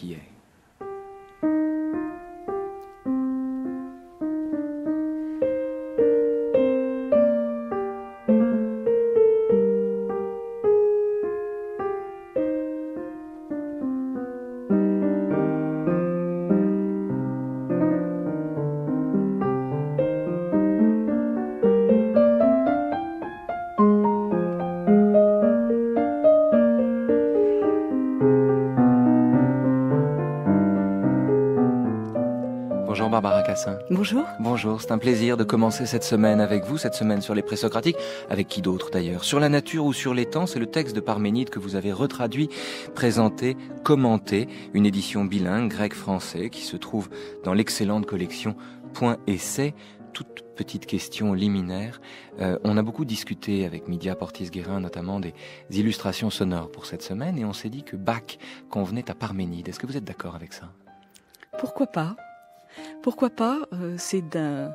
qui est. Barbara Cassin. Bonjour. Bonjour, c'est un plaisir de commencer cette semaine avec vous, cette semaine sur les présocratiques, avec qui d'autre d'ailleurs Sur la nature ou sur les temps, c'est le texte de Parménide que vous avez retraduit, présenté, commenté, une édition bilingue grec-français qui se trouve dans l'excellente collection Point Essai toute petite question liminaire. Euh, on a beaucoup discuté avec Midia Portis-Guérin, notamment des illustrations sonores pour cette semaine, et on s'est dit que Bach convenait à Parménide. Est-ce que vous êtes d'accord avec ça Pourquoi pas pourquoi pas euh, C'est d'un,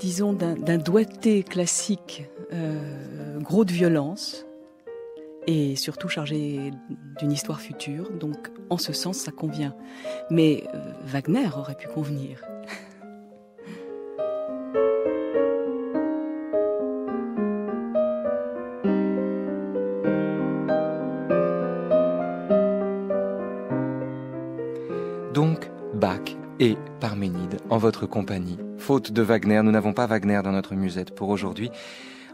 disons, d'un doigté classique, euh, gros de violence, et surtout chargé d'une histoire future. Donc, en ce sens, ça convient. Mais euh, Wagner aurait pu convenir. et Parménide en votre compagnie. Faute de Wagner, nous n'avons pas Wagner dans notre musette pour aujourd'hui.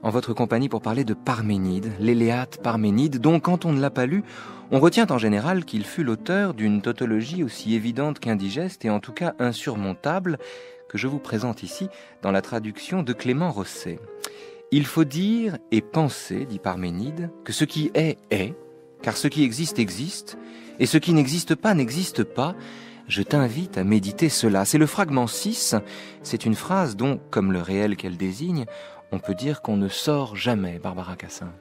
En votre compagnie pour parler de Parménide, l'Éléate Parménide, dont quand on ne l'a pas lu, on retient en général qu'il fut l'auteur d'une tautologie aussi évidente qu'indigeste et en tout cas insurmontable que je vous présente ici dans la traduction de Clément Rosset. Il faut dire et penser, dit Parménide, que ce qui est est, car ce qui existe existe, et ce qui n'existe pas n'existe pas, je t'invite à méditer cela. C'est le fragment 6, c'est une phrase dont, comme le réel qu'elle désigne, on peut dire qu'on ne sort jamais, Barbara Cassin.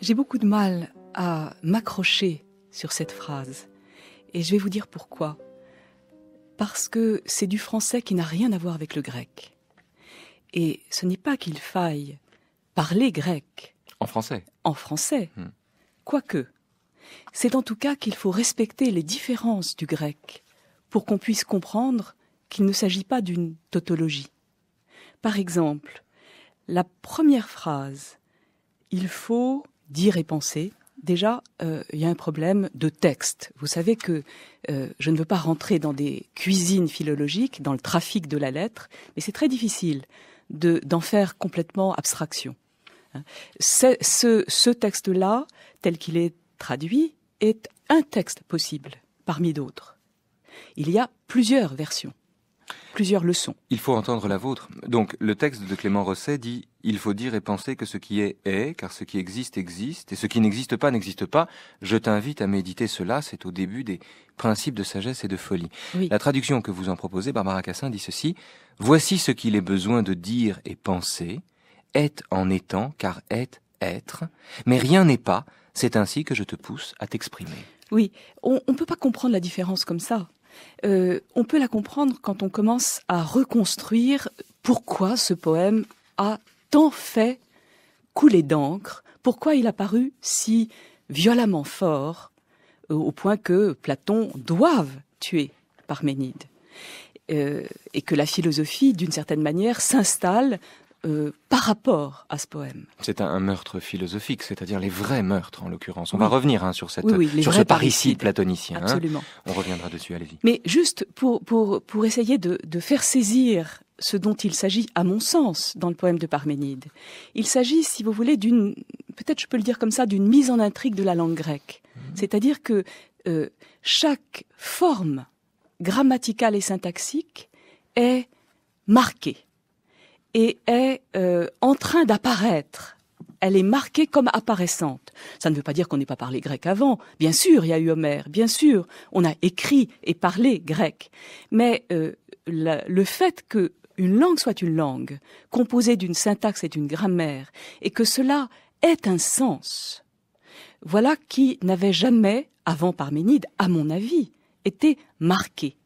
J'ai beaucoup de mal à m'accrocher sur cette phrase. Et je vais vous dire pourquoi. Parce que c'est du français qui n'a rien à voir avec le grec. Et ce n'est pas qu'il faille parler grec. En français. En français. Hmm. Quoique. C'est en tout cas qu'il faut respecter les différences du grec pour qu'on puisse comprendre qu'il ne s'agit pas d'une tautologie. Par exemple, la première phrase Il faut dire et penser. Déjà, euh, il y a un problème de texte. Vous savez que euh, je ne veux pas rentrer dans des cuisines philologiques, dans le trafic de la lettre, mais c'est très difficile d'en faire complètement abstraction. Hein. Ce, ce texte-là, tel qu'il est traduit, est un texte possible parmi d'autres il y a plusieurs versions, plusieurs leçons. Il faut entendre la vôtre. Donc le texte de Clément Rosset dit il faut dire et penser que ce qui est est, car ce qui existe existe, et ce qui n'existe pas n'existe pas. Je t'invite à méditer cela, c'est au début des principes de sagesse et de folie. La traduction que vous en proposez, Barbara Cassin, dit ceci, Voici ce qu'il est besoin de dire et penser, Être en étant, car est être, mais rien n'est pas, c'est ainsi que je te pousse à t'exprimer. Oui, on ne peut pas comprendre la différence comme ça. Euh, on peut la comprendre quand on commence à reconstruire pourquoi ce poème a tant fait couler d'encre, pourquoi il a paru si violemment fort, euh, au point que Platon doive tuer Parménide. Euh, et que la philosophie, d'une certaine manière, s'installe euh, par rapport à ce poème. C'est un, meurtre philosophique, c'est-à-dire les vrais meurtres en l'occurrence. On va revenir hein, sur, cette, ce platonicien. Hein. On reviendra dessus, allez-y. Mais juste pour, essayer de, faire saisir ce dont il s'agit, à mon sens, dans le poème de Parménide. Il s'agit, si vous voulez, d'une, peut-être je peux le dire comme ça, d'une mise en intrigue de la langue grecque. Mmh. C'est-à-dire que euh, chaque forme grammaticale et syntaxique est marquée et est euh, en train d'apparaître. Elle est marquée comme apparaissante. Ça ne veut pas dire qu'on n'ait pas parlé grec avant. Bien sûr, il y a eu Homère, bien sûr, on a écrit et parlé grec. Mais euh, le fait que une langue soit une langue, composée d'une syntaxe et d'une grammaire, et que cela ait un sens, voilà qui n'avait jamais, avant Parménide, à mon avis, été marqué.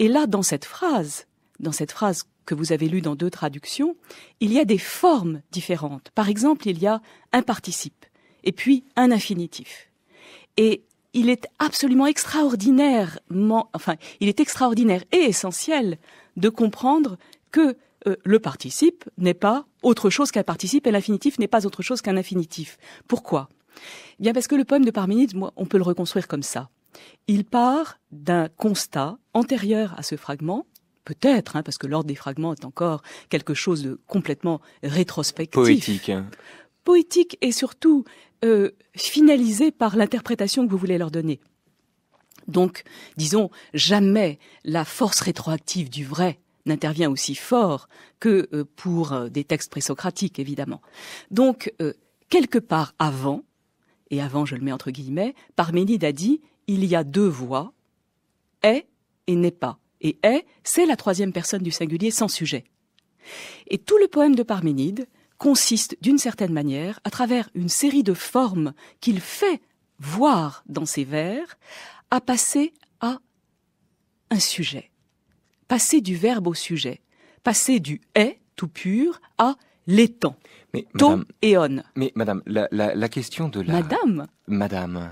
Et là, dans cette phrase, dans cette phrase que vous avez lu dans deux traductions, il y a des formes différentes. Par exemple, il y a un participe et puis un infinitif. Et il est absolument extraordinairement, enfin, il est extraordinaire et essentiel de comprendre que euh, le participe n'est pas autre chose qu'un participe et l'infinitif n'est pas autre chose qu'un infinitif. Pourquoi eh Bien parce que le poème de Parménide, moi, on peut le reconstruire comme ça. Il part d'un constat antérieur à ce fragment peut-être, hein, parce que l'ordre des fragments est encore quelque chose de complètement rétrospectif. Poétique. Poétique et surtout euh, finalisé par l'interprétation que vous voulez leur donner. Donc, disons, jamais la force rétroactive du vrai n'intervient aussi fort que euh, pour euh, des textes présocratiques, évidemment. Donc, quelque part avant, et avant je le mets entre guillemets, Parménide a dit, il y a deux voies, est et n'est pas et est, c'est la troisième personne du singulier sans sujet. Et tout le poème de Parménide consiste d'une certaine manière, à travers une série de formes qu'il fait voir dans ses vers, à passer à un sujet. Passer du verbe au sujet. Passer du est tout pur à l'étang. Mais, madame, et Mais madame, la, question de la... Madame Madame.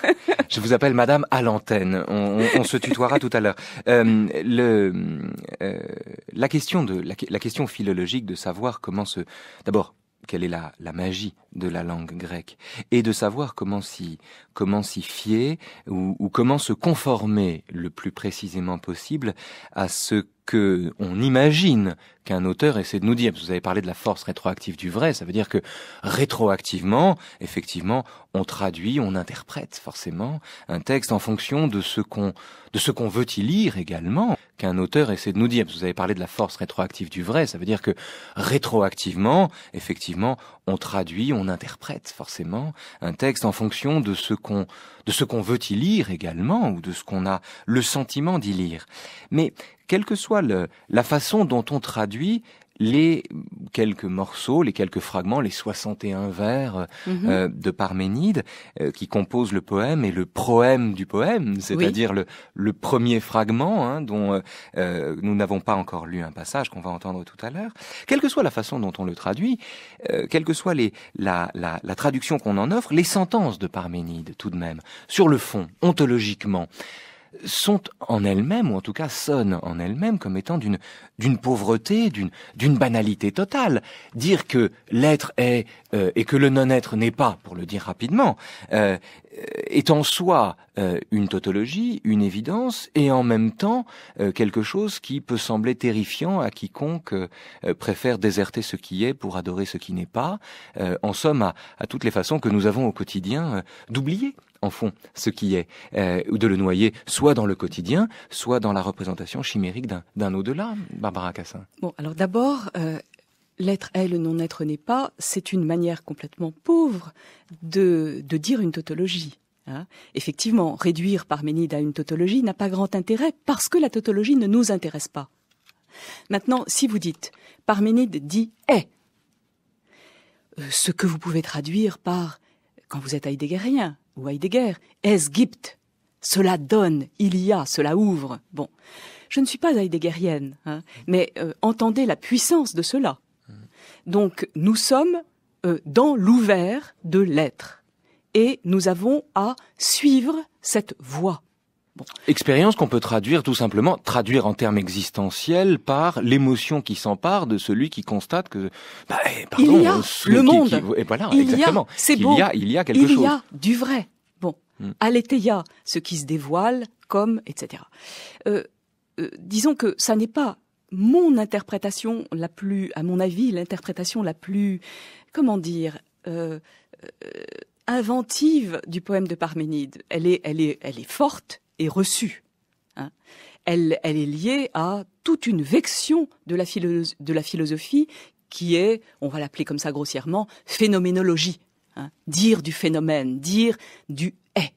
Je vous appelle madame à l'antenne. On, se tutoiera tout à l'heure. Euh, euh, la, question de, la, question philologique de savoir comment se... D'abord, quelle est la, magie de la langue grecque et de savoir comment s'y comment s'y fier ou, ou, comment se conformer le plus précisément possible à ce que on imagine qu'un auteur essaie de nous dire. Parce que vous avez parlé de la force rétroactive du vrai, ça veut dire que rétroactivement, effectivement, on traduit, on interprète forcément un texte en fonction de ce qu'on de ce qu'on veut y lire également. Qu'un auteur essaie de nous dire. Parce que vous avez parlé de la force rétroactive du vrai, ça veut dire que rétroactivement, effectivement, on traduit, on interprète forcément un texte en fonction de ce qu'on de ce qu'on veut y lire également ou de ce qu'on a le sentiment d'y lire. Mais quelle que soit le, la façon dont on traduit les quelques morceaux, les quelques fragments, les 61 vers euh, mhm. euh, de Parménide euh, qui composent le poème et le proème du poème, c'est-à-dire le, premier fragment hein, dont nous n'avons pas encore lu un passage qu'on va entendre tout à l'heure. Quelle que soit la façon dont on le traduit, quelle que soit la, la traduction qu'on en offre, les sentences de Parménide tout de même, sur le fond, ontologiquement, sont en elles-mêmes, ou en tout cas sonnent en elles-mêmes comme étant d'une, pauvreté, d'une, banalité totale. Dire que l'être est euh, et que le non-être n'est pas, pour le dire rapidement, euh, est en soi euh, une tautologie, une évidence, et en même temps quelque chose qui peut sembler terrifiant à quiconque préfère déserter ce qui est pour adorer ce qui n'est pas. en somme, à, toutes les façons que nous avons au quotidien d'oublier en fond ce qui est, ou euh, de le noyer soit dans le quotidien, soit dans la représentation chimérique d'un au-delà, Barbara Cassin Bon, alors d'abord, euh, l'être est, le non-être n'est pas, c'est une manière complètement pauvre de, dire une tautologie. Hein. Effectivement, réduire Parménide à une tautologie n'a pas grand intérêt parce que la tautologie ne nous intéresse pas. Maintenant, si vous dites Parménide dit est, euh, ce que vous pouvez traduire par quand vous êtes heideggerien, ou Heidegger, es gibt, cela donne, il y a, cela ouvre. Bon, je ne suis pas heideggerienne, hein, mais euh, entendez la puissance de cela. Donc nous sommes euh, dans l'ouvert de l'être et nous avons à suivre cette voie. Bon. Expérience qu'on peut traduire tout simplement, traduire en termes existentiels par l'émotion qui s'empare de celui qui constate que, bah, eh, pardon, euh, le monde. il Il y a, quelque chose. Il y a du vrai. Bon, aletheia, hmm. ce qui se dévoile, comme, etc. Euh, euh, disons que ça n'est pas mon interprétation la plus, à mon avis, l'interprétation la plus, comment dire, inventive du poème de Parménide. Elle est, elle est, elle est forte, est reçue. Hein. Elle, est liée à toute une vection de la, philosophie qui est, on va l'appeler comme ça grossièrement, phénoménologie. Hein. Dire du phénomène, dire du est,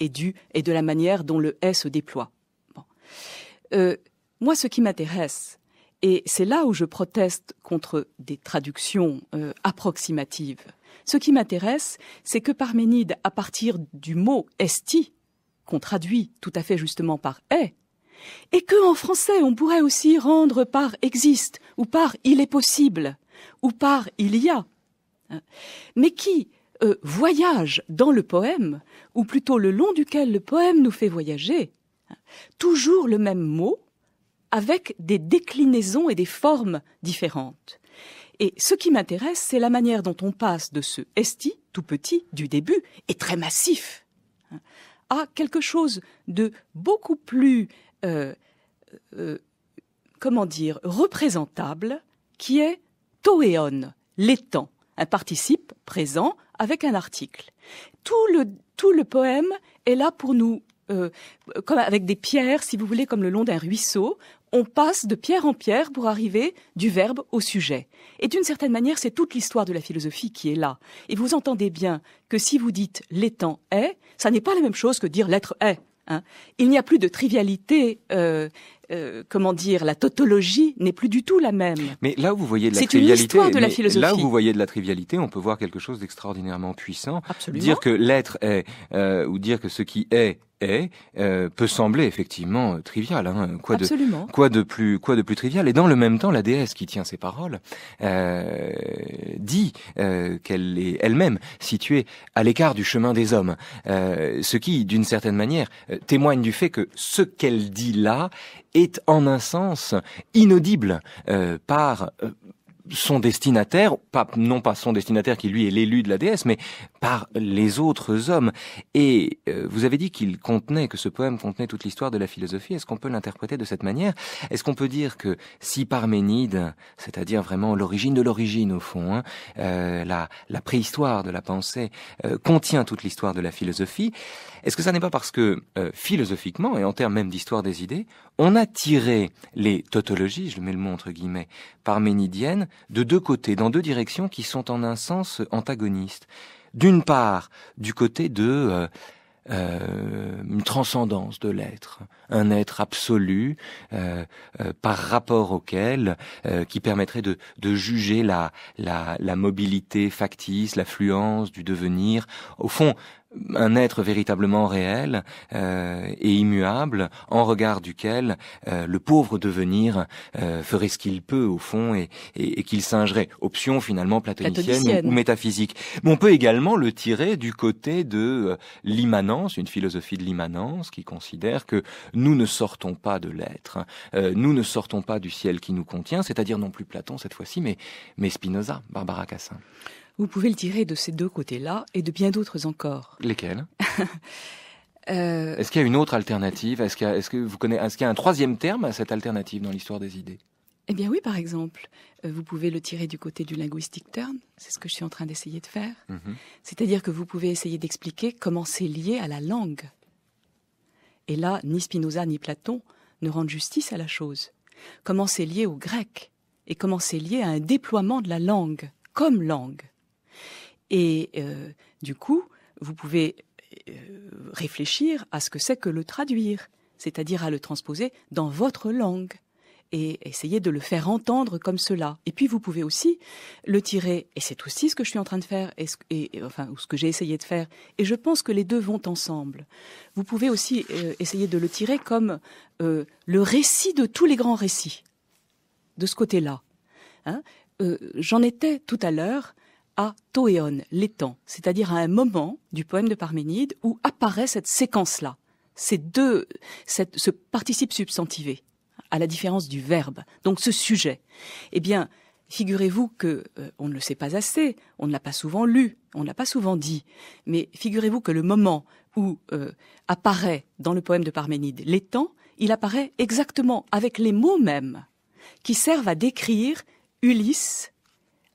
et, du, et de la manière dont le est se déploie. Euh, moi, ce qui m'intéresse, et c'est là où je proteste contre des traductions euh, approximatives. Ce qui m'intéresse, c'est que Parménide, à partir du mot esti, qu'on traduit tout à fait justement par est, et que en français on pourrait aussi rendre par existe ou par il est possible ou par il y a, hein. mais qui euh, voyage dans le poème, ou plutôt le long duquel le poème nous fait voyager, hein, toujours le même mot, avec des déclinaisons et des formes différentes. Et ce qui m'intéresse, c'est la manière dont on passe de ce esti, tout petit, du début, et très massif, hein, à quelque chose de beaucoup plus, euh, euh, comment dire, représentable, qui est toéon, l'étang, un participe présent avec un article. Tout le, tout le poème est là pour nous euh, comme avec des pierres, si vous voulez, comme le long d'un ruisseau on passe de pierre en pierre pour arriver du verbe au sujet. Et d'une certaine manière, c'est toute l'histoire de la philosophie qui est là. Et vous entendez bien que si vous dites l'étant est, ça n'est pas la même chose que dire l'être est. Hein. Il n'y a plus de trivialité euh, euh, comment dire, la tautologie n'est plus du tout la même. Mais là où vous voyez de la trivialité, là où vous voyez de la trivialité, on peut voir quelque chose d'extraordinairement puissant. Dire que l'être est, euh, ou dire que ce qui est est, euh, peut sembler effectivement trivial. Hein. Quoi, de, quoi de plus quoi de plus trivial Et dans le même temps, la déesse qui tient ses paroles dit qu'elle est elle-même située à l'écart du chemin des hommes, ce qui, d'une certaine manière, témoigne du fait que ce qu'elle dit là est en un sens inaudible euh, par euh, son destinataire, pas, non pas son destinataire qui lui est l'élu de la déesse, mais par les autres hommes. Et euh, vous avez dit qu'il contenait, que ce poème contenait toute l'histoire de la philosophie. Est-ce qu'on peut l'interpréter de cette manière Est-ce qu'on peut dire que si Parménide, c'est-à-dire vraiment l'origine de l'origine au fond, hein, euh, la, préhistoire de la pensée, euh, contient toute l'histoire de la philosophie, est-ce que ça n'est pas parce que philosophiquement, et en termes même d'histoire des idées, on a tiré les tautologies, je mets le mot entre guillemets, parménidiennes, de deux côtés, dans deux directions qui sont en un sens antagonistes d'une part du côté de euh, euh, une transcendance de l'être, un être absolu euh, par rapport auquel qui permettrait de, juger la, la, la mobilité factice, l'affluence du devenir. Au fond, un être véritablement réel euh, et immuable, en regard duquel euh, le pauvre devenir euh, ferait ce qu'il peut au fond et, qu'il singerait. Option finalement platonicienne, Ou, métaphysique. Mais on peut également le tirer du côté de l'immanence, une philosophie de l'immanence qui considère que nous ne sortons pas de l'être, nous ne sortons pas du ciel qui nous contient, c'est-à-dire non plus Platon cette fois-ci, mais, mais Spinoza, Barbara Cassin. Vous pouvez le tirer de ces deux côtés-là et de bien d'autres encore. Lesquels euh, Est-ce qu'il y a une autre alternative Est-ce qu'il y, a, que vous connaissez, ce un troisième terme à cette alternative dans l'histoire des idées Eh bien oui, par exemple, euh, vous pouvez le tirer du côté du linguistic turn, c'est ce que je suis en train d'essayer de faire. cest mhm. C'est-à-dire que vous pouvez essayer d'expliquer comment c'est lié à la langue. Et là, ni Spinoza ni Platon ne rendent justice à la chose. Comment c'est lié au grec et comment c'est lié à un déploiement de la langue, comme langue. Et euh, du coup, vous pouvez euh, réfléchir à ce que c'est que le traduire, c'est-à-dire à le transposer dans votre langue et essayer de le faire entendre comme cela. Et puis vous pouvez aussi le tirer, et c'est aussi ce que je suis en train de faire, et, enfin, ou ce que j'ai essayé de faire, et je pense que les deux vont ensemble. Vous pouvez aussi euh, essayer de le tirer comme le récit de tous les grands récits, de ce côté-là. Hein. J'en étais tout à l'heure à Toéon, l'étang, c'est-à-dire à un moment du poème de Parménide où apparaît cette séquence-là, ces deux, cette, ce participe substantivé, à la différence du verbe, donc ce sujet. Eh bien, figurez-vous que euh, on ne le sait pas assez, on ne l'a pas souvent lu, on ne l'a pas souvent dit, mais figurez-vous que le moment où euh, apparaît dans le poème de Parménide l'étang, il apparaît exactement avec les mots mêmes qui servent à décrire Ulysse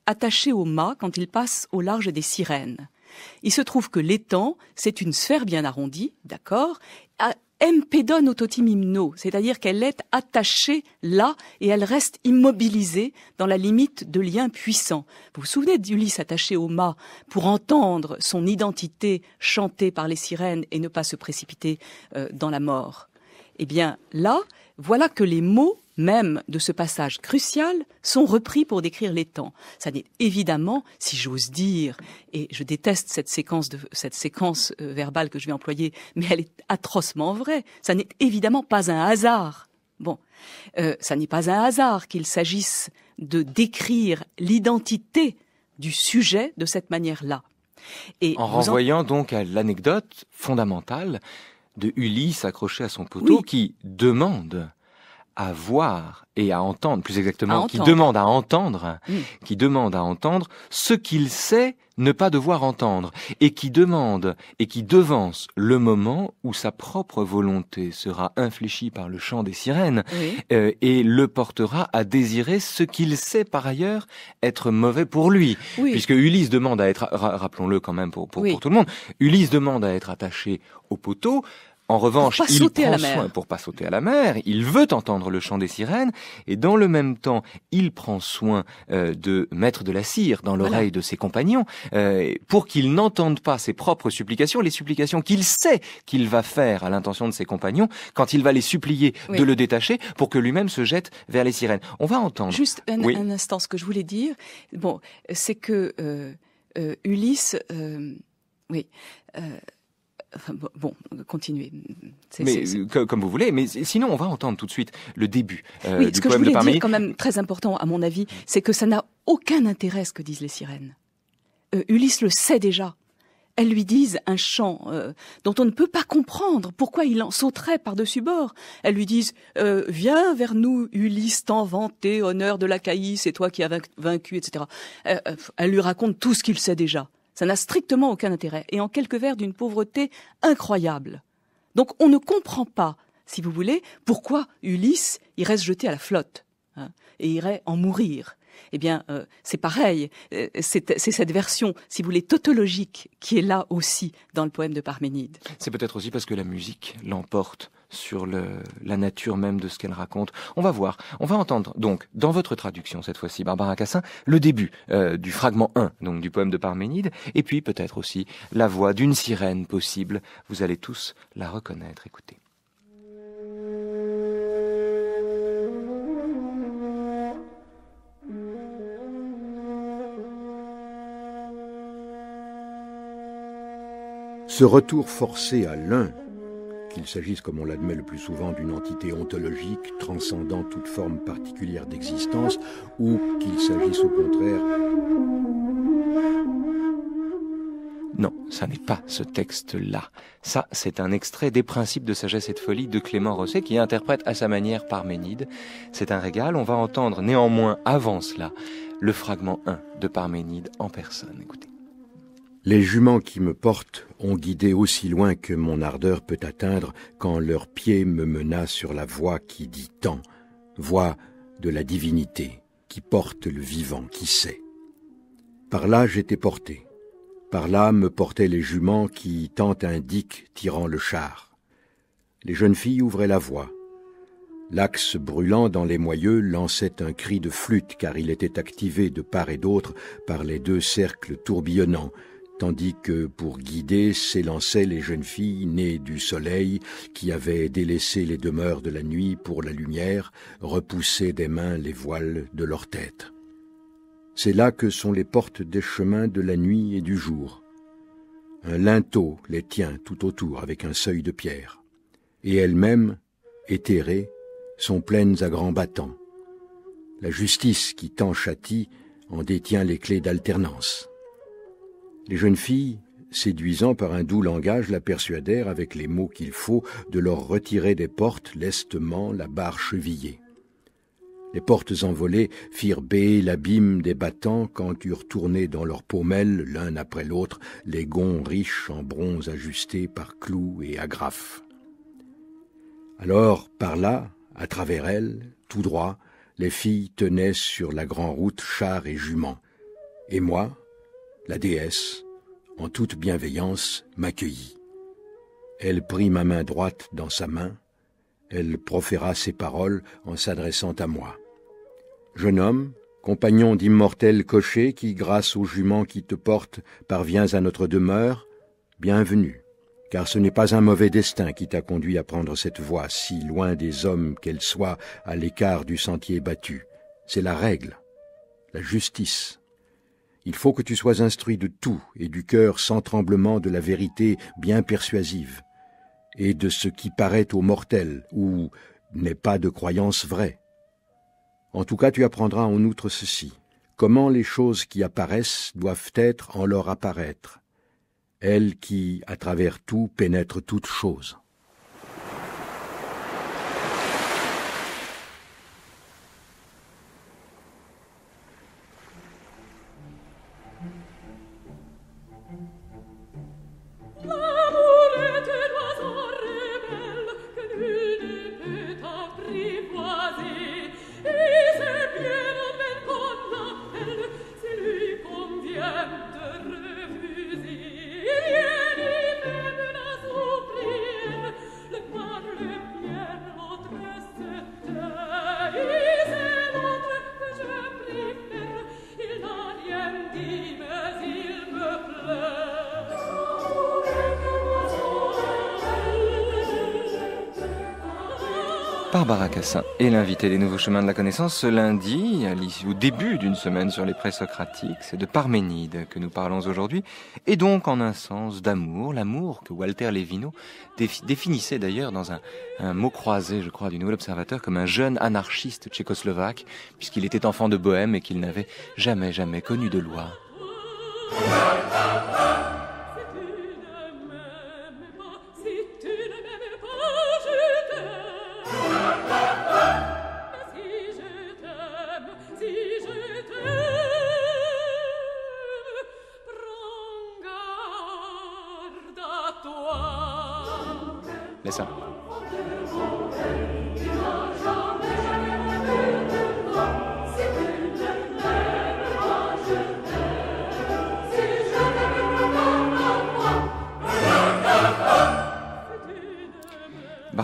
attaché au mât quand il passe au large des sirènes. Il se trouve que l'étang, c'est une sphère bien arrondie, d'accord, empedon autotimimno, c'est-à-dire qu'elle est attachée là et elle reste immobilisée dans la limite de liens puissants. Vous vous souvenez d'Ulysse attaché au mât pour entendre son identité chantée par les sirènes et ne pas se précipiter euh, dans la mort Eh bien là, voilà que les mots même de ce passage crucial sont repris pour décrire les temps. Ça n'est évidemment, si j'ose dire, et je déteste cette séquence, de, cette séquence euh, verbale que je vais employer, mais elle est atrocement vraie, ça n'est évidemment pas un hasard. Bon, euh, ça n'est pas un hasard qu'il s'agisse de décrire l'identité du sujet de cette manière-là. Et en renvoyant donc à l'anecdote fondamentale de Ulysse accroché à son poteau qui demande à voir et à entendre, plus exactement, qui demande à entendre, mm. qui demande à entendre ce qu'il sait ne pas devoir entendre, et qui demande et qui devance le moment où sa propre volonté sera infléchie par le chant des sirènes euh, et le portera à désirer ce qu'il sait par ailleurs être mauvais pour lui. Puisque Ulysse demande à être, rappelons-le quand même pour, pour tout le monde, Ulysse demande à être attaché au poteau, en revanche, il prend soin pour pas sauter à la mer. Il veut entendre le chant des sirènes et dans le même temps, il prend soin euh, de mettre de la cire dans l'oreille de ses compagnons euh, pour qu'ils n'entendent pas ses propres supplications, les supplications qu'il sait qu'il va faire à l'intention de ses compagnons quand il va les supplier de le détacher pour que lui-même se jette vers les sirènes. On va entendre. Juste un, instant, ce que je voulais dire, bon, c'est que euh, Ulysse, oui bon, continuez. Mais euh, comme vous voulez. Mais sinon, on va entendre tout de suite le début euh, du poème de Ce que je quand même très important à mon avis, c'est que ça n'a aucun intérêt ce que disent les sirènes. Euh, Ulysse le sait déjà. Elles lui disent un chant dont on ne peut pas comprendre pourquoi il en sauterait par-dessus bord. Elles lui disent Viens vers nous, Ulysse, tant vanté, honneur de l'Achaïe, c'est toi qui as vaincu, etc. elles lui racontent tout ce qu'il sait déjà. Ça n'a strictement aucun intérêt. Et en quelques vers d'une pauvreté incroyable. Donc on ne comprend pas, si vous voulez, pourquoi Ulysse irait se jeter à la flotte hein, et irait en mourir. Eh bien, euh, c'est pareil. Euh, c'est cette version, si vous voulez, tautologique qui est là aussi dans le poème de Parménide. C'est peut-être aussi parce que la musique l'emporte sur la nature même de ce qu'elle raconte. On va voir, on va entendre donc dans votre traduction cette fois-ci, Barbara Cassin, le début euh, du fragment 1, donc du poème de Parménide, et puis peut-être aussi la voix d'une sirène possible. Vous allez tous la reconnaître, écoutez. Ce retour forcé à l'un qu'il s'agisse, comme on l'admet le plus souvent, d'une entité ontologique transcendant toute forme particulière d'existence, ou qu'il s'agisse au contraire... Non, ça n'est pas ce texte-là. Ça, c'est un extrait des Principes de sagesse et de folie de Clément Rosset qui interprète à sa manière Parménide. C'est un régal. On va entendre néanmoins avant cela le fragment 1 de Parménide en personne. Écoutez. Les juments qui me portent ont guidé aussi loin que mon ardeur peut atteindre quand leur pied me mena sur la voie qui dit tant, voie de la divinité, qui porte le vivant, qui sait. Par là j'étais porté. Par là me portaient les juments qui tant un tirant le char. Les jeunes filles ouvraient la voie. L'axe brûlant dans les moyeux lançait un cri de flûte car il était activé de part et d'autre par les deux cercles tourbillonnants tandis que pour guider s'élançaient les jeunes filles nées du soleil qui avaient délaissé les demeures de la nuit pour la lumière, repoussaient des mains les voiles de leurs têtes. C'est là que sont les portes des chemins de la nuit et du jour. Un linteau les tient tout autour avec un seuil de pierre, et elles-mêmes, éthérées, sont pleines à grands battants. La justice qui tant châtie en détient les clés d'alternance. Les jeunes filles, séduisant par un doux langage, la persuadèrent avec les mots qu'il faut de leur retirer des portes lestement la barre chevillée. Les portes envolées firent béer l'abîme des battants quand eurent tourné dans leurs paumelles, l'un après l'autre, les gonds riches en bronze ajustés par clous et agrafes. Alors, par là, à travers elles, tout droit, les filles tenaient sur la grande route chars et jument, Et moi, la déesse, en toute bienveillance, m'accueillit. Elle prit ma main droite dans sa main, elle proféra ces paroles en s'adressant à moi. Jeune homme, compagnon d'immortel cocher qui, grâce aux juments qui te portent, parviens à notre demeure, bienvenue, car ce n'est pas un mauvais destin qui t'a conduit à prendre cette voie, si loin des hommes qu'elle soit, à l'écart du sentier battu. C'est la règle, la justice, il faut que tu sois instruit de tout et du cœur sans tremblement de la vérité bien persuasive, et de ce qui paraît au mortel ou n'est pas de croyance vraie. En tout cas, tu apprendras en outre ceci comment les choses qui apparaissent doivent être en leur apparaître, elles qui, à travers tout, pénètrent toutes choses. Baracassin et est l'invité des Nouveaux Chemins de la Connaissance. Ce lundi, au début d'une semaine sur les présocratiques, c'est de Parménide que nous parlons aujourd'hui, et donc en un sens d'amour, l'amour que Walter Levino définissait d'ailleurs dans un, mot croisé, je crois, du Nouvel Observateur comme un jeune anarchiste tchécoslovaque, puisqu'il était enfant de Bohème et qu'il n'avait jamais, jamais connu de loi. 没事。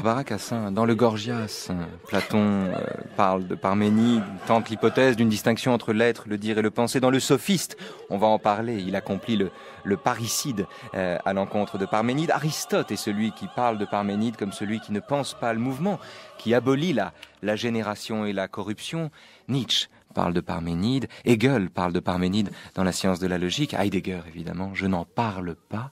Barbara dans le Gorgias, Platon euh, parle de Parménide, tente l'hypothèse d'une distinction entre l'être, le dire et le penser. Dans le Sophiste, on va en parler, il accomplit le, parricide euh, à l'encontre de Parménide. Aristote est celui qui parle de Parménide comme celui qui ne pense pas le mouvement, qui abolit la, la génération et la corruption. Nietzsche parle de Parménide, Hegel parle de Parménide dans la science de la logique, Heidegger évidemment, je n'en parle pas.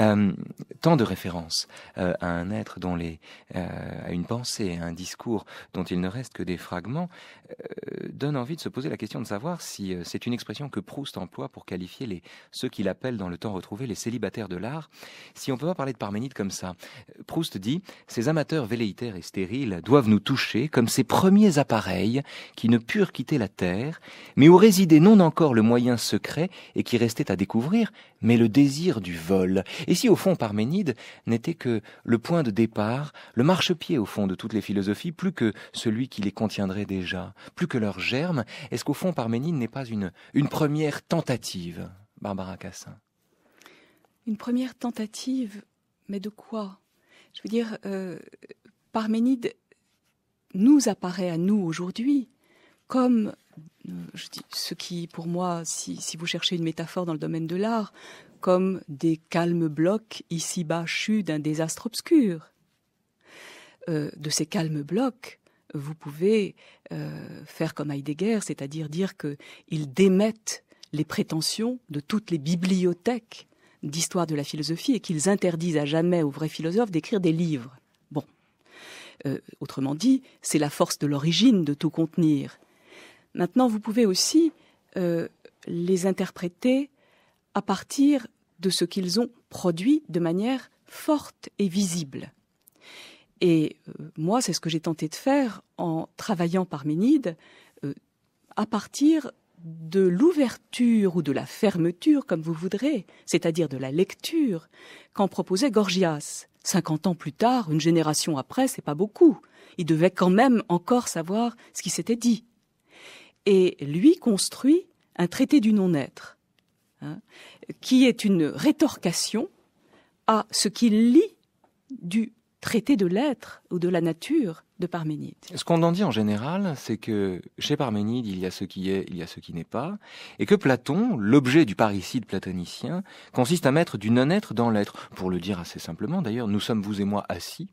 Euh, tant de références euh, à un être dont les, euh, à une pensée, à un discours dont il ne reste que des fragments, donne envie de se poser la question de savoir si c'est une expression que Proust emploie pour qualifier les, ceux qu'il appelle dans le temps retrouvé les célibataires de l'art, si on peut pas parler de Parménide comme ça. Proust dit, ces amateurs velléitaires et stériles doivent nous toucher comme ces premiers appareils qui ne purent quitter la terre, mais où résidait non encore le moyen secret et qui restait à découvrir, mais le désir du vol. Et si au fond Parménide n'était que le point de départ, le marchepied au fond de toutes les philosophies, plus que celui qui les contiendrait déjà, plus que leur germe, est-ce qu'au fond Parménide n'est pas une, une première tentative Barbara Cassin. Une première tentative, mais de quoi Je veux dire, euh, Parménide nous apparaît à nous aujourd'hui comme ce qui, pour moi, si, vous cherchez une métaphore dans le domaine de l'art, comme des calmes blocs ici-bas chus d'un désastre obscur. Euh, de ces calmes blocs, vous pouvez euh, faire comme Heidegger, c'est-à-dire dire qu'ils démettent les prétentions de toutes les bibliothèques d'histoire de la philosophie et qu'ils interdisent à jamais aux vrais philosophes d'écrire des livres. Bon. Euh, autrement dit, c'est la force de l'origine de tout contenir Maintenant, vous pouvez aussi euh, les interpréter à partir de ce qu'ils ont produit de manière forte et visible. Et euh, moi, c'est ce que j'ai tenté de faire en travaillant par Ménide, euh, à partir de l'ouverture ou de la fermeture, comme vous voudrez, c'est-à-dire de la lecture, qu'en proposait Gorgias. Cinquante ans plus tard, une génération après, c'est pas beaucoup. Il devait quand même encore savoir ce qui s'était dit et lui construit un traité du non-être, hein, qui est une rétorcation à ce qu'il lit du traité de l'être ou de la nature de Parménide. Ce qu'on en dit en général, c'est que chez Parménide, il y a ce qui est, il y a ce qui n'est pas, et que Platon, l'objet du parricide platonicien, consiste à mettre du non-être dans l'être. Pour le dire assez simplement, d'ailleurs, nous sommes vous et moi assis,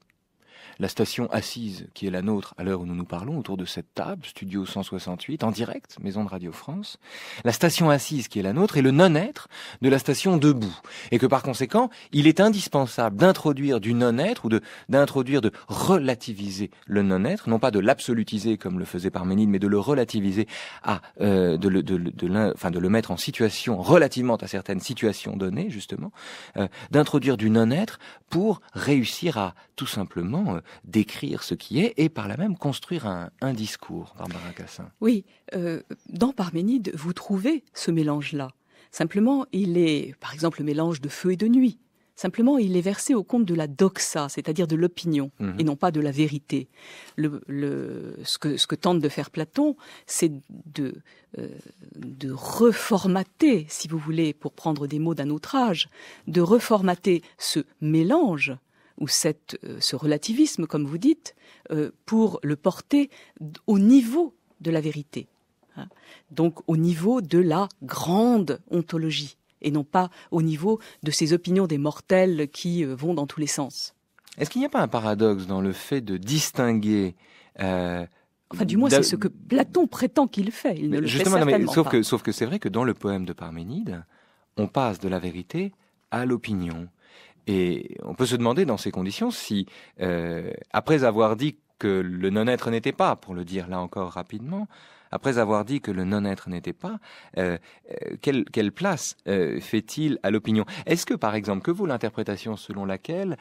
la station assise qui est la nôtre à l'heure où nous nous parlons autour de cette table, Studio 168, en direct, Maison de Radio France, la station assise qui est la nôtre est le non-être de la station debout. Et que par conséquent, il est indispensable d'introduire du non-être ou de, d'introduire, de relativiser le non-être, non pas de l'absolutiser comme le faisait Parménide, mais de le relativiser à, euh, de, le, de, de, le mettre en situation relativement à certaines situations données, justement, euh, d'introduire du non-être pour réussir à tout simplement euh, décrire ce qui est et par là même construire un, discours, Barbara Cassin. Oui, euh, dans Parménide, vous trouvez ce mélange-là. Simplement, il est, par exemple, le mélange de feu et de nuit. Simplement, il est versé au compte de la doxa, c'est-à-dire de l'opinion, mhm. et non pas de la vérité. ce, que, tente de faire Platon, c'est de, euh, de, reformater, si vous voulez, pour prendre des mots d'un autre âge, de reformater ce mélange ou euh, ce relativisme, comme vous dites, euh, pour le porter au niveau de la vérité, hein. donc au niveau de la grande ontologie, et non pas au niveau de ces opinions des mortels qui euh, vont dans tous les sens. Est-ce qu'il n'y a pas un paradoxe dans le fait de distinguer Enfin, du moins, c'est ce que Platon prétend qu'il fait. Il ne le fait sauf, Que, sauf que c'est vrai que dans le poème de Parménide, on passe de la vérité à l'opinion. Et on peut se demander dans ces conditions si, euh, après avoir dit que le non-être n'était pas, pour le dire là encore rapidement, après avoir dit que le non-être n'était pas, euh, euh, quelle, quelle, place euh, fait-il à l'opinion Est-ce que, par exemple, que vaut l'interprétation selon laquelle,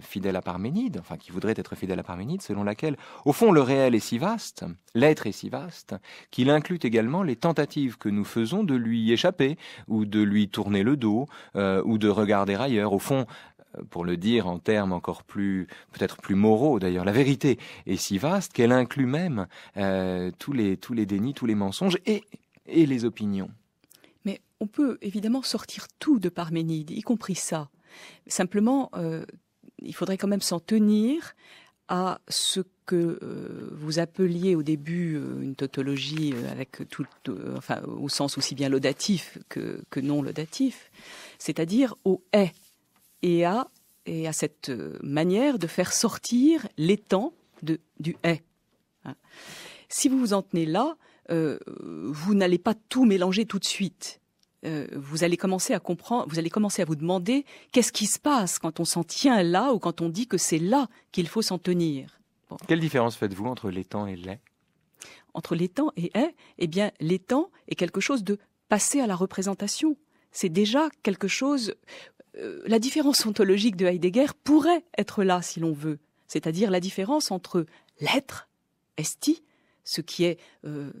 fidèle à Parménide, enfin qui voudrait être fidèle à Parménide, selon laquelle, au fond, le réel est si vaste, l'être est si vaste, qu'il inclut également les tentatives que nous faisons de lui échapper, ou de lui tourner le dos, ou de regarder ailleurs. Au fond, pour le dire en termes encore plus, peut-être plus moraux d'ailleurs, la vérité est si vaste qu'elle inclut même euh, tous, les, tous les dénis, tous les mensonges et, et les opinions. Mais on peut évidemment sortir tout de Parménide, y compris ça. Simplement, euh, il faudrait quand même s'en tenir à ce que euh, vous appeliez au début une tautologie avec tout, au sens aussi bien laudatif que, que non laudatif, c'est-à-dire au est et à, cette euh, manière de faire sortir l'étang de, du est hein. ». si vous vous en tenez là, euh, vous n'allez pas tout mélanger tout de suite. Euh, vous allez commencer à comprendre, vous allez commencer à vous demander qu'est-ce qui se passe quand on s'en tient là ou quand on dit que c'est là qu'il faut s'en tenir. Quelle différence faites-vous entre l'étang et l'est Entre l'étang et est, eh bien, l'étang est quelque chose de passé à la représentation. C'est déjà quelque chose. Euh, la différence ontologique de Heidegger pourrait être là si l'on veut, c'est-à-dire la différence entre l'être, esti, ce qui est euh,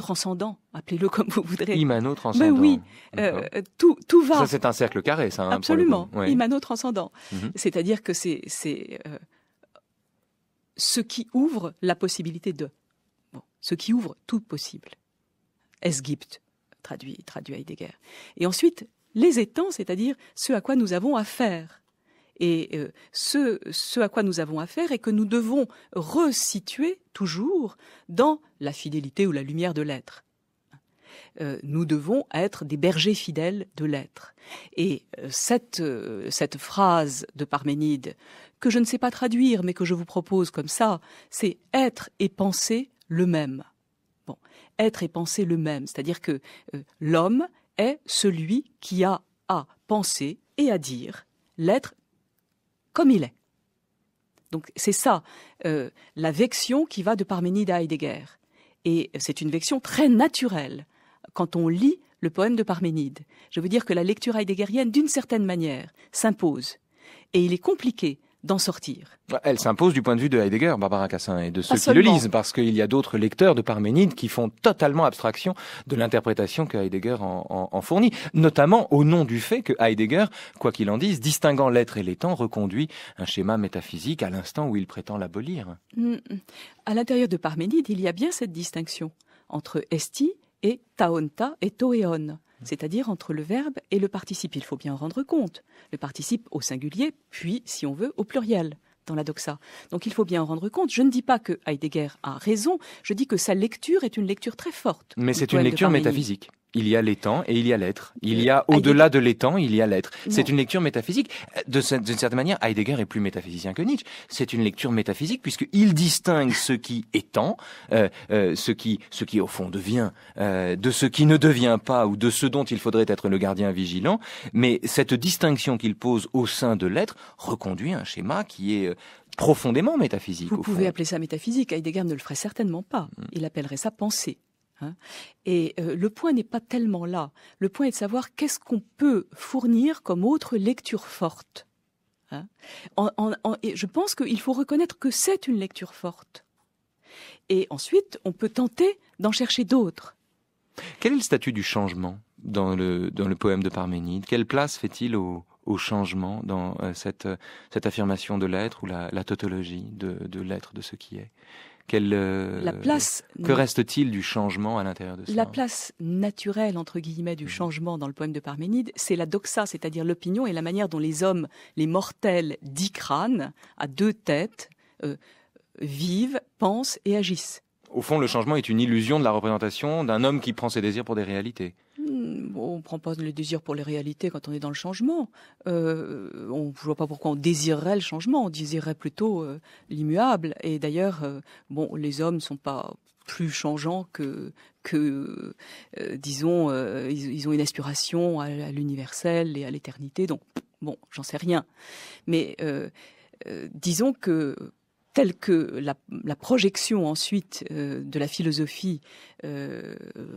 transcendant, appelez-le comme vous voudrez. Imano transcendant. oui, euh, tout, va. c'est un cercle carré, ça. Hein, Absolument, immano transcendant. Mhm. C'est-à-dire que c'est euh, ce qui ouvre la possibilité de. ce qui ouvre tout possible. Es gibt, traduit, traduit Heidegger. Et ensuite, les étangs, c'est-à-dire ce à quoi nous avons affaire. Et euh, ce, à quoi nous avons affaire est que nous devons resituer toujours dans la fidélité ou la lumière de l'être. Euh, nous devons être des bergers fidèles de l'être. Et euh, cette, cette phrase de Parménide, que je ne sais pas traduire, mais que je vous propose comme ça, c'est être et penser le même. Bon, être et penser le même, c'est-à-dire que l'homme est celui qui a à penser et à dire l'être comme il est. Donc c'est ça euh, la vection qui va de Parménide à Heidegger. Et c'est une vection très naturelle quand on lit le poème de Parménide. Je veux dire que la lecture heideggerienne, d'une certaine manière, s'impose. Et il est compliqué d'en sortir. Elle s'impose du point de vue de Heidegger, Barbara Cassin, et de ceux qui le lisent, parce qu'il y a d'autres lecteurs de Parménide qui font totalement abstraction de l'interprétation que Heidegger en, fournit, notamment au nom du fait que Heidegger, quoi qu'il en dise, distinguant l'être et les temps, reconduit un schéma métaphysique à l'instant où il prétend l'abolir. Mm. À l'intérieur de Parménide, il y a bien cette distinction entre esti et taonta et toéon c'est-à-dire entre le verbe et le participe. Il faut bien en rendre compte. Le participe au singulier, puis, si on veut, au pluriel dans la doxa. Donc il faut bien en rendre compte. Je ne dis pas que Heidegger a raison, je dis que sa lecture est une lecture très forte. Mais c'est une lecture métaphysique il y a l'étang et il y a l'être. Il y a au-delà de l'étang, il y a l'être. C'est une lecture métaphysique. D'une certaine manière, Heidegger est plus métaphysicien que Nietzsche. C'est une lecture métaphysique puisqu'il distingue ce qui étend, euh, euh, ce, qui, ce qui au fond devient, euh, de ce qui ne devient pas ou de ce dont il faudrait être le gardien vigilant. Mais cette distinction qu'il pose au sein de l'être reconduit un schéma qui est euh, profondément métaphysique. Vous pouvez appeler ça métaphysique. Heidegger ne le ferait certainement pas. Mm. Il appellerait ça pensée. Hein. et euh, le point n'est pas tellement là. Le point est de savoir qu'est-ce qu'on peut fournir comme autre lecture forte. Hein. et je pense qu'il faut reconnaître que c'est une lecture forte. Et ensuite, on peut tenter d'en chercher d'autres. Quel est le statut du changement dans le, dans le poème de Parménide Quelle place fait-il au, changement dans euh, cette, cette affirmation de l'être ou la, tautologie de l'être, de ce qui est euh, que reste-t-il du changement à l'intérieur de ça La place naturelle, entre guillemets, du mhm. changement dans le poème de Parménide, c'est la doxa, c'est-à-dire l'opinion et la manière dont les hommes, les mortels, dix crânes, à deux têtes, euh, vivent, pensent et agissent. Au fond, le changement est une illusion de la représentation d'un homme qui prend ses désirs pour des réalités. Mm, on prend pas le désir pour les réalités quand on est dans le changement. Euh, on, ne voit pas pourquoi on désirerait le changement. On désirerait plutôt euh, l'immuable. Et d'ailleurs, euh, bon, les hommes ne sont pas plus changeants que disons ils, ont une aspiration à, à l'universel et à l'éternité donc bon j'en sais rien mais disons que telle que la, projection ensuite euh, de la philosophie, euh,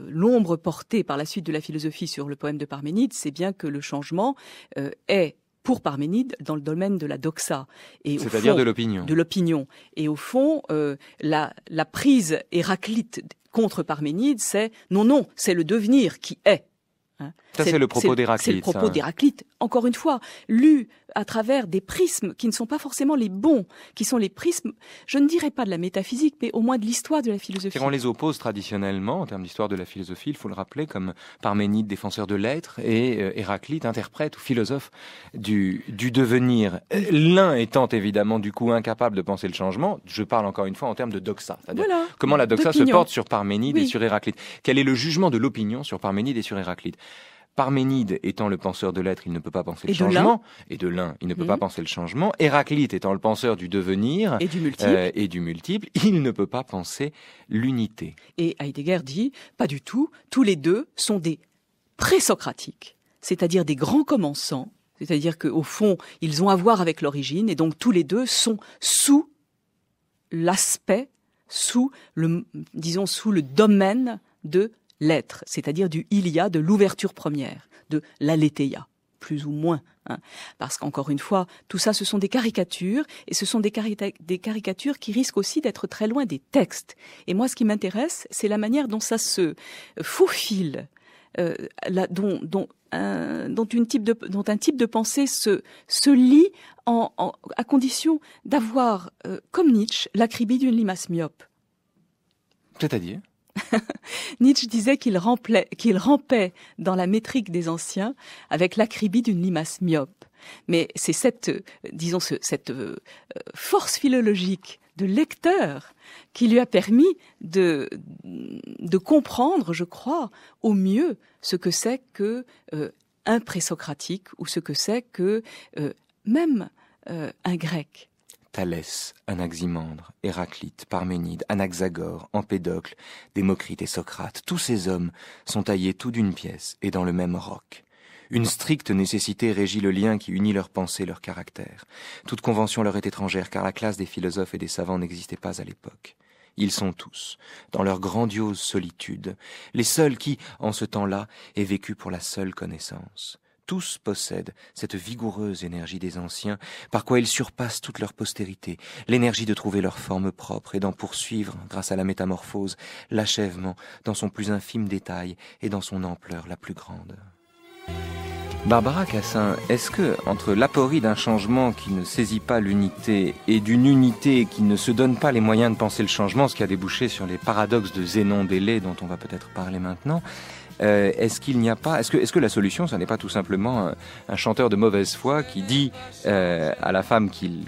l'ombre portée par la suite de la philosophie sur le poème de Parménide, c'est bien que le changement euh, est pour Parménide dans le domaine de la doxa. C'est-à-dire de l'opinion. Et au fond, la, prise héraclite contre Parménide, c'est non, non, c'est le devenir qui est. Hein. Ça, c'est le propos d'Héraclite. C'est le propos d'Héraclite. Encore une fois, lu à travers des prismes qui ne sont pas forcément les bons, qui sont les prismes, je ne dirais pas de la métaphysique, mais au moins de l'histoire de la philosophie. On les oppose traditionnellement, en termes d'histoire de la philosophie, il faut le rappeler, comme Parménide, défenseur de l'être, et euh, Héraclite, interprète ou philosophe du, devenir. L'un étant évidemment du coup incapable de penser le changement, je parle encore une fois en termes de doxa, comment la doxa se porte sur Parménide et sur Héraclite. Quel est le jugement de l'opinion sur Parménide et sur Héraclite Parménide étant le penseur de l'être, il ne peut pas penser le changement. Et de l'un, il ne peut pas mhm. penser le changement. Héraclite étant le penseur du devenir euh, et du multiple, il ne peut pas penser l'unité. Et Heidegger dit, pas du tout, tous les deux sont des socratiques c'est-à-dire des grands commençants, c'est-à-dire qu'au fond, ils ont à voir avec l'origine, et donc tous les deux sont sous l'aspect, sous le, disons, sous le domaine de l'être, c'est-à-dire du ilia, de l'ouverture première, de l'aletheia, plus ou moins. Hein. Parce qu'encore une fois, tout ça, ce sont des caricatures, et ce sont des, caricatures qui risquent aussi d'être très loin des textes. Et moi, ce qui m'intéresse, c'est la manière dont ça se faufile, euh, dont, un, type de, pensée se, se lie à condition d'avoir, euh, comme Nietzsche, l'acribie d'une limace myope. C'est-à-dire Nietzsche disait qu'il rampait dans la métrique des anciens avec l'acribie d'une limace myope. Mais c'est cette, disons, cette euh, force philologique de lecteur qui lui a permis de, comprendre, je crois, au mieux ce que c'est que euh, un présocratique ou ce que c'est que euh, même un grec. Thalès, Anaximandre, Héraclite, Parménide, Anaxagore, Empédocle, Démocrite et Socrate, tous ces hommes sont taillés tout d'une pièce et dans le même roc. Une stricte nécessité régit le lien qui unit leurs pensées, leurs caractères. Toute convention leur est étrangère, car la classe des philosophes et des savants n'existait pas à l'époque. Ils sont tous, dans leur grandiose solitude, les seuls qui, en ce temps-là, aient vécu pour la seule connaissance tous possèdent cette vigoureuse énergie des anciens, par quoi ils surpassent toute leur postérité, l'énergie de trouver leur forme propre et d'en poursuivre, grâce à la métamorphose, l'achèvement dans son plus infime détail et dans son ampleur la plus grande. Barbara Cassin, est-ce que, entre l'aporie d'un changement qui ne saisit pas l'unité et d'une unité qui ne se donne pas les moyens de penser le changement, ce qui a débouché sur les paradoxes de Zénon Délé dont on va peut-être parler maintenant, euh, est-ce qu'il n'y a pas, est-ce que, est que la solution, ce n'est pas tout simplement euh, un, chanteur de mauvaise foi qui dit euh, à la femme qu'il,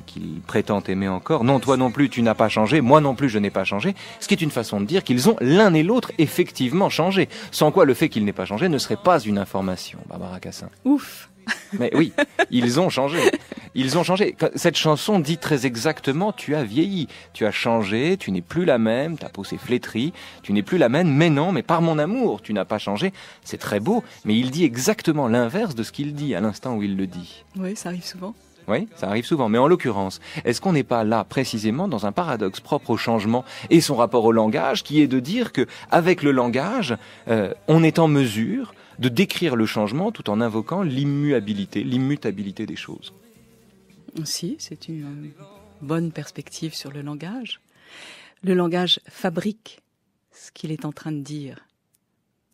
prétend aimer encore, non, toi non plus, tu n'as pas changé, moi non plus, je n'ai pas changé, ce qui est une façon de dire qu'ils ont l'un et l'autre effectivement changé, sans quoi le fait qu'il n'ait pas changé ne serait pas une information, Barbara Cassin. Ouf. Mais oui, ils ont changé. Ils ont changé. Cette chanson dit très exactement tu as vieilli, tu as changé, tu n'es plus la même, ta peau s'est flétrie, tu n'es plus la même, mais non, mais par mon amour, tu n'as pas changé. C'est très beau, mais il dit exactement l'inverse de ce qu'il dit à l'instant où il le dit. Oui, ça arrive souvent. Oui, ça arrive souvent. Mais en l'occurrence, est-ce qu'on n'est pas là précisément dans un paradoxe propre au changement et son rapport au langage, qui est de dire que avec le langage, euh, on est en mesure de décrire le changement tout en invoquant l'immuabilité, l'immutabilité des choses. Si, c'est une euh, bonne perspective sur le langage. Le langage fabrique ce qu'il est en train de dire.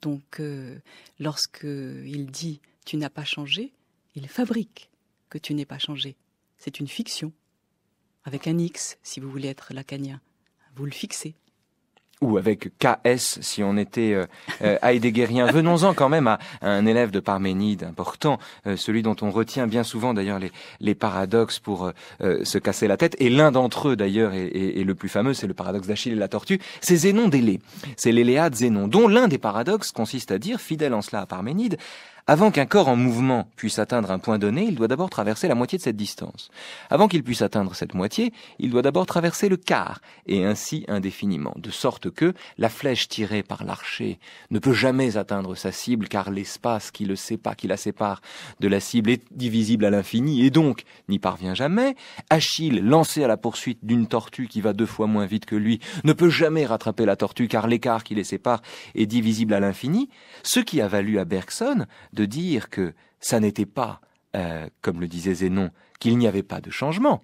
Donc, euh, lorsque il dit tu n'as pas changé, il fabrique que tu n'es pas changé. C'est une fiction. Avec un X, si vous voulez être lacanien. Vous le fixez ou avec KS si on était euh, euh Venons-en quand même à, un élève de Parménide important, euh, celui dont on retient bien souvent d'ailleurs les, paradoxes pour euh, se casser la tête. Et l'un d'entre eux d'ailleurs est, le plus fameux, c'est le paradoxe d'Achille et la tortue. C'est Zénon d'Élée, c'est l'Éléade Zénon, dont l'un des paradoxes consiste à dire, fidèle en cela à Parménide, avant qu'un corps en mouvement puisse atteindre un point donné, il doit d'abord traverser la moitié de cette distance. Avant qu'il puisse atteindre cette moitié, il doit d'abord traverser le quart, et ainsi indéfiniment, de sorte que la flèche tirée par l'archer ne peut jamais atteindre sa cible, car l'espace qui, le sépare, qui la sépare de la cible est divisible à l'infini, et donc n'y parvient jamais. Achille, lancé à la poursuite d'une tortue qui va deux fois moins vite que lui, ne peut jamais rattraper la tortue, car l'écart qui les sépare est divisible à l'infini, ce qui a valu à Bergson de dire que ça n'était pas, euh, comme le disait Zénon, qu'il n'y avait pas de changement,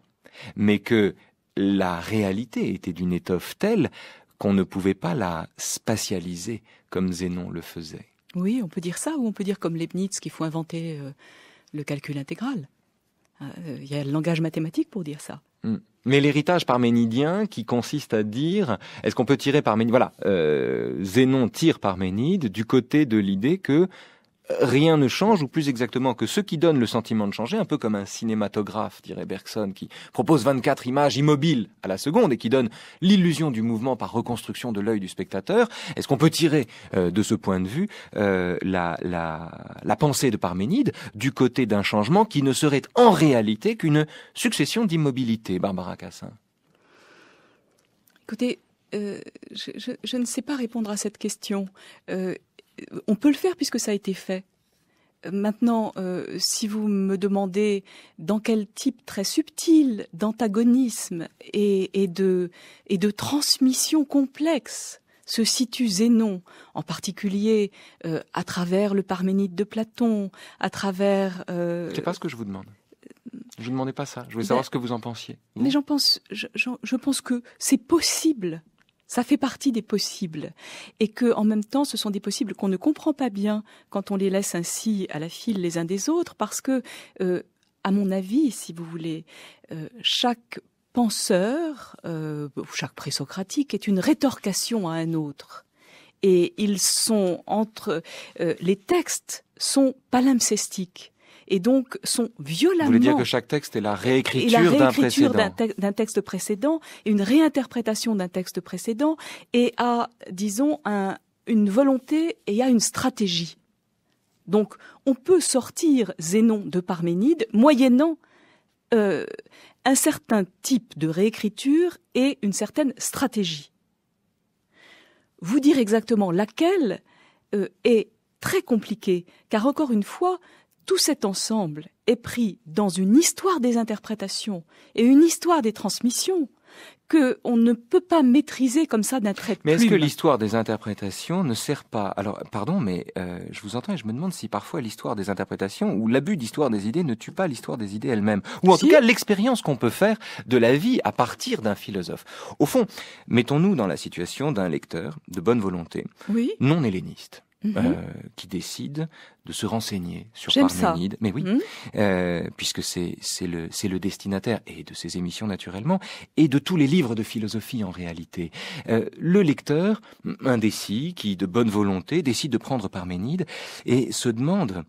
mais que la réalité était d'une étoffe telle qu'on ne pouvait pas la spatialiser comme Zénon le faisait. Oui, on peut dire ça, ou on peut dire comme Leibniz qu'il faut inventer euh, le calcul intégral. Euh, il y a le langage mathématique pour dire ça. Hmm. Mais l'héritage parménidien qui consiste à dire, est-ce qu'on peut tirer Parménide Voilà, Zénon tire Parménide du côté de l'idée que rien ne change, ou plus exactement que ce qui donne le sentiment de changer, un peu comme un cinématographe, dirait Bergson, qui propose 24 images immobiles à la seconde et qui donne l'illusion du mouvement par reconstruction de l'œil du spectateur. Est-ce qu'on peut tirer euh, de ce point de vue euh, la, pensée de Parménide du côté d'un changement qui ne serait en réalité qu'une succession d'immobilités, Barbara Cassin Écoutez, euh, je, ne sais pas répondre à cette question. Euh, on peut le faire puisque ça a été fait. Euh, maintenant, euh, si vous me demandez dans quel type très subtil d'antagonisme et, de, transmission complexe se situe Zénon, en particulier à travers le Parménide de Platon, à travers... ne C'est pas ce que je vous demande. Je ne demandais pas ça. Je voulais savoir ben ce que vous en pensiez. Mais j'en pense, je pense que c'est possible ça fait partie des possibles et que en même temps ce sont des possibles qu'on ne comprend pas bien quand on les laisse ainsi à la file les uns des autres parce que euh, à mon avis si vous voulez euh, chaque penseur euh, chaque présocratique est une rétorcation à un autre et ils sont entre euh, les textes sont palimpsestiques et donc sont violemment. Vous voulez dire que chaque texte est la réécriture, réécriture d'un texte précédent, une réinterprétation d'un texte précédent, et a, disons, une volonté et à une stratégie. Donc, on peut sortir Zénon de Parménide moyennant euh, un certain type de réécriture et une certaine stratégie. Vous dire exactement laquelle euh, est très compliqué, car encore une fois, tout cet ensemble est pris dans une histoire des interprétations et une histoire des transmissions que on ne peut pas maîtriser comme ça d'un trait Mais est-ce que l'histoire des interprétations ne sert pas Alors, pardon, mais euh, je vous entends et je me demande si parfois l'histoire des interprétations ou l'abus d'histoire des idées ne tue pas l'histoire des idées elle-même, ou en tout cas l'expérience qu'on peut faire de la vie à partir d'un philosophe. Au fond, mettons-nous dans la situation d'un lecteur de bonne volonté, non helléniste, euh, mhm. qui décide de se renseigner sur Parménide. Mais oui, mhm. euh, puisque c'est le, le destinataire et de ses émissions naturellement, et de tous les livres de philosophie en réalité. Euh, le lecteur, indécis, qui de bonne volonté décide de prendre Parménide et se demande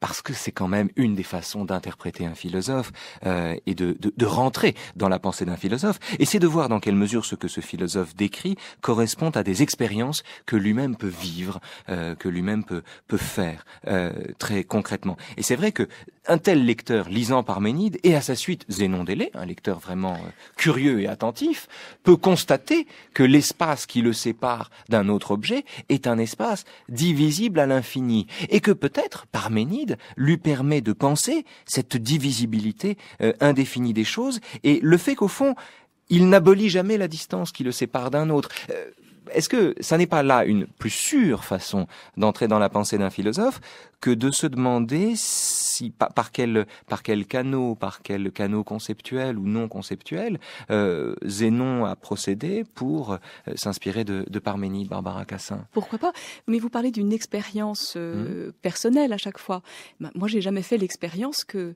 parce que c'est quand même une des façons d'interpréter un philosophe euh, et de, de, rentrer dans la pensée d'un philosophe, et c'est de voir dans quelle mesure ce que ce philosophe décrit correspond à des expériences que lui-même peut vivre, euh, que lui-même peut, peut faire euh, très concrètement. Et c'est vrai que un tel lecteur lisant Parménide et à sa suite Zénon d'Élée, un lecteur vraiment euh, curieux et attentif, peut constater que l'espace qui le sépare d'un autre objet est un espace divisible à l'infini et que peut-être Parménide lui permet de penser cette divisibilité euh, indéfinie des choses et le fait qu'au fond il n'abolit jamais la distance qui le sépare d'un autre. Euh, est-ce que ça n'est pas là une plus sûre façon d'entrer dans la pensée d'un philosophe que de se demander si par, quel par quel canot, par quel canot conceptuel ou non conceptuel, euh, Zénon a procédé pour euh, s'inspirer de, de Barbara Cassin. Pourquoi pas Mais vous parlez d'une expérience euh, mmh. personnelle à chaque fois. Bah, moi, j'ai jamais fait l'expérience que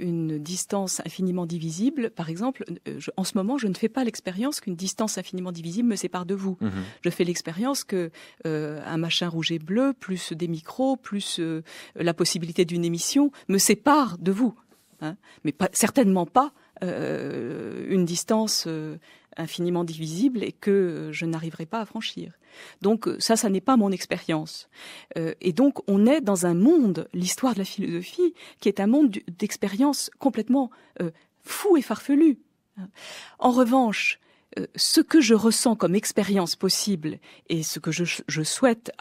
une distance infiniment divisible, par exemple, en ce moment, je ne fais pas l'expérience qu'une distance infiniment divisible me sépare de vous. Mmh je fais l'expérience que un machin rouge et bleu plus des micros plus euh, la possibilité d'une émission me sépare de vous, hein. mais certainement pas euh, une distance euh, infiniment divisible et que je n'arriverai pas à franchir. Donc ça, ça n'est pas mon expérience. et donc on est dans un monde, l'histoire de la philosophie, qui est un monde d'expérience complètement fou et farfelu. Hein. En revanche, euh, ce que je ressens comme expérience possible et ce que je, souhaite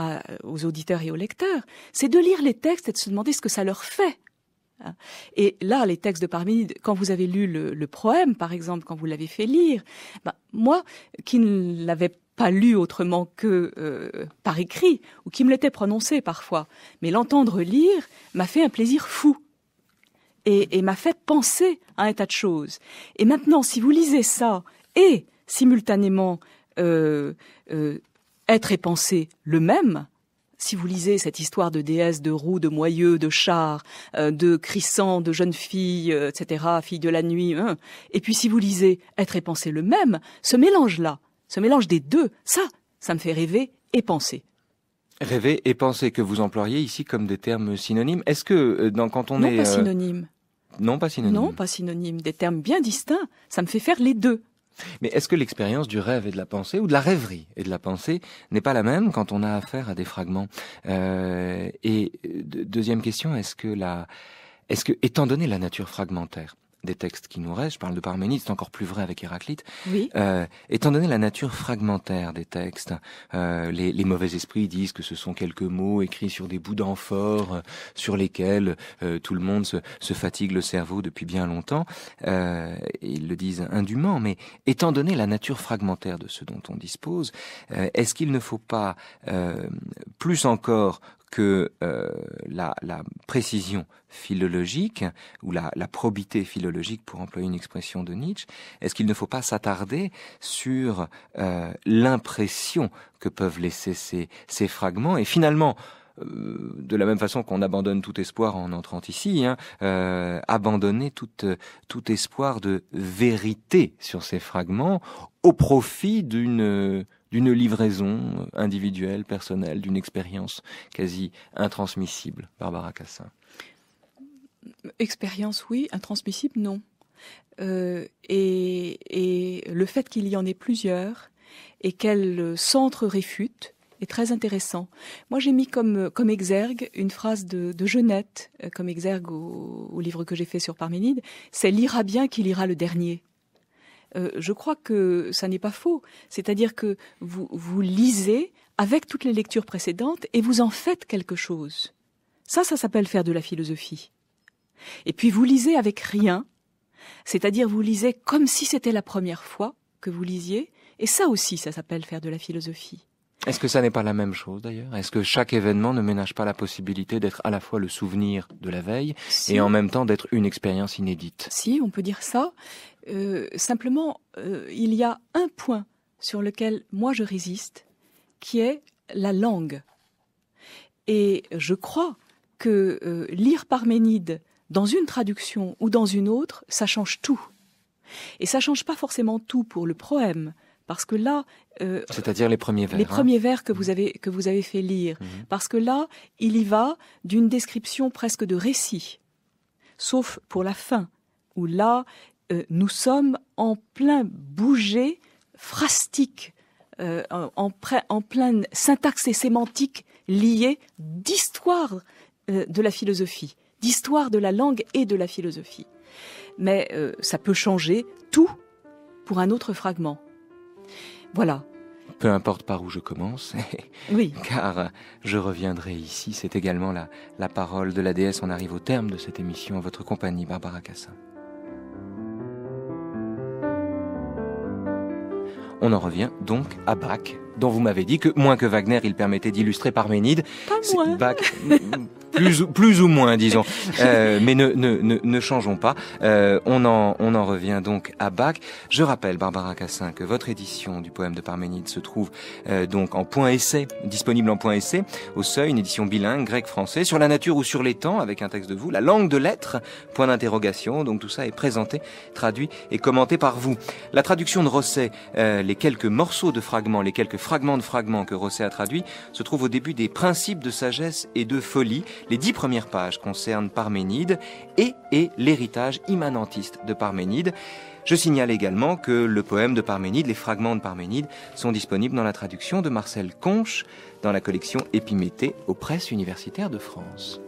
aux auditeurs et aux lecteurs, c'est de lire les textes et de se demander ce que ça leur fait. Hein. Et là, les textes de Parménide, quand vous avez lu le, proème, par exemple, quand vous l'avez fait lire, ben, moi, qui ne l'avais pas lu autrement que euh, par écrit, ou qui me l'était prononcé parfois, mais l'entendre lire m'a fait un plaisir fou. Et, et m'a fait penser à un tas de choses. Et maintenant, si vous lisez ça et simultanément euh, euh, être et penser le même, si vous lisez cette histoire de déesse, de roue, de moyeux, de chars, euh, de crissant, de jeunes filles, etc., fille de la nuit, hein. et puis si vous lisez Être et penser le même, ce mélange-là, ce mélange des deux, ça, ça me fait rêver et penser. Rêver et penser que vous employez ici comme des termes synonymes. Est-ce que quand on non, pas synonyme. Non, pas synonyme. Non, pas synonyme. Des termes bien distincts. Ça me fait faire les deux. Mais est-ce que l'expérience du rêve et de la pensée, ou de la rêverie et de la pensée, n'est pas la même quand on a affaire à des fragments euh, Et euh, deuxième question, est-ce que la, est-ce que, étant donné la nature fragmentaire des textes qui nous restent, je parle de Parménide, c'est encore plus vrai avec Héraclite, oui. Euh, étant donné la nature fragmentaire des textes, euh, les, mauvais esprits disent que ce sont quelques mots écrits sur des bouts d'amphores euh, sur lesquels tout le monde se, se, fatigue le cerveau depuis bien longtemps, ils le disent indûment, mais étant donné la nature fragmentaire de ce dont on dispose, est-ce qu'il ne faut pas, plus encore que euh, la, la, précision philologique ou la, probité philologique, pour employer une expression de Nietzsche, est-ce qu'il ne faut pas s'attarder sur euh, l'impression que peuvent laisser ces, fragments et finalement euh, de la même façon qu'on abandonne tout espoir en entrant ici, hein, euh, abandonner tout, tout espoir de vérité sur ces fragments au profit d'une d'une livraison individuelle, personnelle, d'une expérience quasi intransmissible, Barbara Cassin Expérience, oui, intransmissible, non. Euh, et, et, le fait qu'il y en ait plusieurs et qu'elles s'entre réfute est très intéressant. Moi, j'ai mis comme, comme exergue une phrase de, de Jeunette, euh, comme exergue au, livre que j'ai fait sur Parménide, c'est « l'ira bien qui lira le dernier ». Euh, je crois que ça n'est pas faux. C'est-à-dire que vous, vous lisez avec toutes les lectures précédentes et vous en faites quelque chose. Ça, ça s'appelle faire de la philosophie. Et puis vous lisez avec rien, c'est-à-dire vous lisez comme si c'était la première fois que vous lisiez, et ça aussi, ça s'appelle faire de la philosophie. Est-ce que ça n'est pas la même chose d'ailleurs Est-ce que chaque événement ne ménage pas la possibilité d'être à la fois le souvenir de la veille et en même temps d'être une expérience inédite Si, on peut dire ça. Euh, simplement, euh, il y a un point sur lequel moi je résiste, qui est la langue. Et je crois que euh, lire Parménide dans une traduction ou dans une autre, ça change tout. Et ça change pas forcément tout pour le proème parce que là, euh, c'est-à-dire les premiers vers, les hein. premiers vers mhm. que vous avez fait lire, mhm. parce que là, il y va d'une description presque de récit, sauf pour la fin où là, euh, nous sommes en plein bouger frastique, euh, en, plein pleine syntaxe et sémantique liée d'histoire de la philosophie, d'histoire de la langue et de la philosophie. Mais ça peut changer tout pour un autre fragment. Voilà. Peu importe par où je commence, oui. car je reviendrai ici. C'est également la, la parole de la déesse. On arrive au terme de cette émission. votre compagnie, Barbara Cassin. On en revient donc à Bach dont vous m'avez dit que moins que Wagner, il permettait d'illustrer Parménide. Pas moins. Bach, plus, ou moins, disons. Euh, mais ne, ne, ne, changeons pas. Euh, on, en, on en revient donc à Bach. Je rappelle, Barbara Cassin, que votre édition du poème de Parménide se trouve euh, donc en point essai, disponible en point essai, au seuil, une édition bilingue, grec-français, sur la nature ou sur les temps, avec un texte de vous, la langue de lettres, point d'interrogation. Donc tout ça est présenté, traduit et commenté par vous. La traduction de Rosset, les quelques morceaux de fragments, les quelques fragments de fragments que Rosset a traduit se trouve au début des Principes de sagesse et de folie. Les dix premières pages concernent Parménide et, et l'héritage immanentiste de Parménide. Je signale également que le poème de Parménide, les fragments de Parménide, sont disponibles dans la traduction de Marcel Conche dans la collection Épiméthée aux presses universitaires de France.